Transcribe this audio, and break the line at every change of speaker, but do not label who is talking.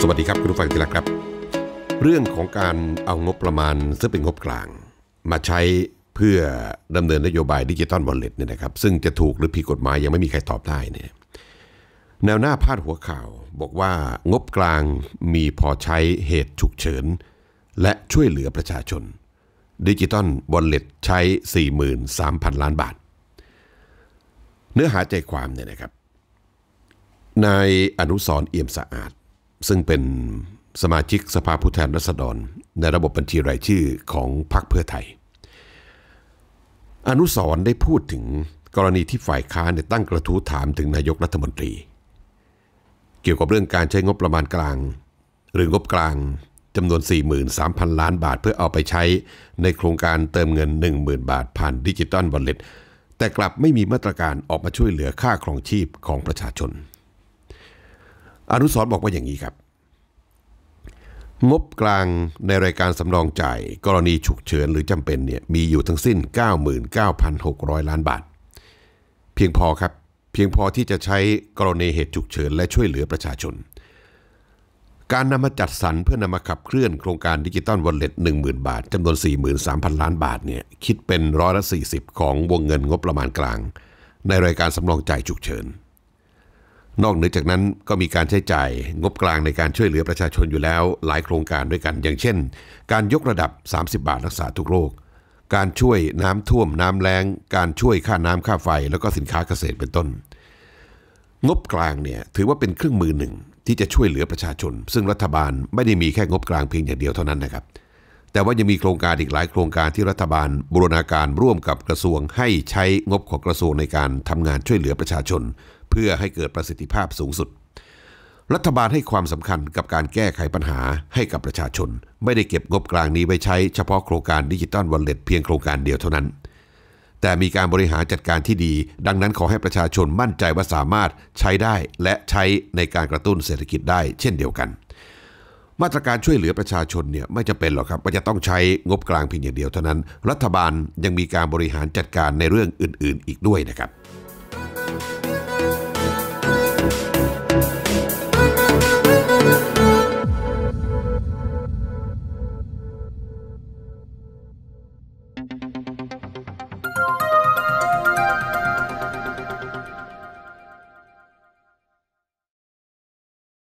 สวัสดีครับ คุณผู้ฟังที่รักครับ เรื่องของการเอางบประมาณซึ่งเป็นงบกลาง มาใช้เพื่อดำเนินนโยบายดิจิตอลวอลเล็ตเนี่ยนะครับซึ่งจะถูกหรือผิดกฎหมายยังไม่มีใครตอบได้เนี่ยแนวหน้าพาดหัวข่าวบอกว่างบกลางมีพอใช้เหตุฉุกเฉิน และช่วยเหลือประชาชนดิจิตอลวอลเล็ตใช้ 43,000 ล้านบาท เนื้อหาใจความเนี่ยนะครับนายอนุสรเอี่ยมสะอาดซึ่งเป็นสมาชิกสภาผู้แทนราษฎร ในระบบบัญชีรายชื่อของพรรคเพื่อไทย อนุสรได้พูดถึงกรณีที่ฝ่ายค้านตั้งกระทู้ถามถึงนายกรัฐมนตรี เกี่ยวกับเรื่องการใช้งบประมาณกลาง หรืองบกลางจำนวน 43,000 ล้านบาทเพื่อเอาไปใช้ ในโครงการเติมเงิน 10,000 บาทผ่านดิจิตอลบัลเลตแต่กลับไม่มีมาตรการออกมาช่วยเหลือค่าครองชีพของประชาชนอนุสรบอกว่าอย่างนี้ครับ งบกลางในรายการสำรองจ่ายกรณีฉุกเฉิน หรือจำเป็นเนี่ยมีอยู่ทั้งสิ้น 99,600 ล้านบาท เพียงพอครับ เพียงพอที่จะใช้กรณีเหตุฉุกเฉินและช่วยเหลือประชาชน การนำมาจัดสรรเพื่อนำมาขับเคลื่อนโครงการดิจิตอลวอลเล็ต10,000 บาท จำนวน43,000 ล้านบาทเนี่ยคิดเป็นร้อยละ40ของวงเงินงบประมาณกลาง ในรายการสำรองจ่ายฉุกเฉินนอกเหนือจากนั้นก็มีการใช้จ่ายงบกลางในการช่วยเหลือประชาชนอยู่แล้ว หลายโครงการด้วยกัน อย่างเช่น การยกระดับ 30 บาทรักษาทุกโรคการช่วยน้ำท่วมน้ำแรงการช่วยค่าน้ำค่าไฟแล้วก็สินค้าเกษตรเป็นต้น งบกลางเนี่ยถือว่าเป็นเครื่องมือหนึ่งที่จะช่วยเหลือประชาชน ซึ่งรัฐบาลไม่ได้มีแค่งบกลางเพียงอย่างเดียวเท่านั้นนะครับแต่ว่ายังมีโครงการอีกหลายโครงการที่รัฐบาลบูรณาการร่วมกับกระทรวงให้ใช้งบของกระทรวงในการทำงานช่วยเหลือประชาชน เพื่อให้เกิดประสิทธิภาพสูงสุด รัฐบาลให้ความสำคัญกับการแก้ไขปัญหาให้กับประชาชน ไม่ได้เก็บงบกลางนี้ไว้ใช้เฉพาะโครงการดิจิตอลวอลเล็ตเพียงโครงการเดียวเท่านั้น แต่มีการบริหารจัดการที่ดี ดังนั้นขอให้ประชาชนมั่นใจว่าสามารถใช้ได้และใช้ในการกระตุ้นเศรษฐกิจได้ เช่นเดียวกันมาตรการช่วยเหลือประชาชนเนี่ยไม่จะเป็นหรอกครับมัาจะต้องใช้งบกลางเพียงอย่างเดียวเท่านั้น รัฐบาลยังมีการบริหารจัดการในเรื่องอื่น ๆอีกด้วยนะครับ